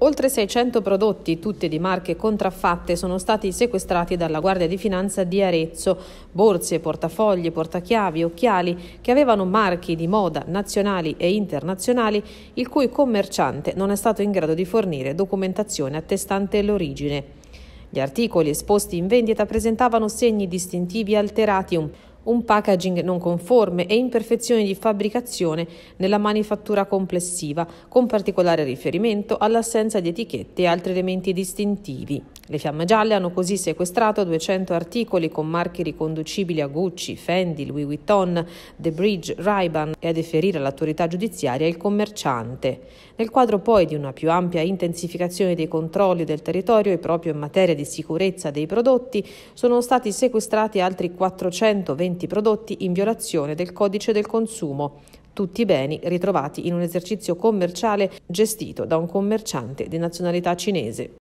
Oltre 600 prodotti, tutti di marche contraffatte, sono stati sequestrati dalla Guardia di Finanza di Arezzo. Borse, portafogli, portachiavi, occhiali che avevano marchi di moda nazionali e internazionali il cui commerciante non è stato in grado di fornire documentazione attestante l'origine. Gli articoli esposti in vendita presentavano segni distintivi alterati, un packaging non conforme e imperfezioni di fabbricazione nella manifattura complessiva, con particolare riferimento all'assenza di etichette e altri elementi distintivi. Le fiamme gialle hanno così sequestrato 200 articoli con marchi riconducibili a Gucci, Fendi, Louis Vuitton, The Bridge, Ray-Ban e a deferire all'autorità giudiziaria il commerciante. Nel quadro poi di una più ampia intensificazione dei controlli del territorio e proprio in materia di sicurezza dei prodotti, sono stati sequestrati altri 420 alimenti prodotti in violazione del codice del consumo, tutti i beni ritrovati in un esercizio commerciale gestito da un commerciante di nazionalità cinese.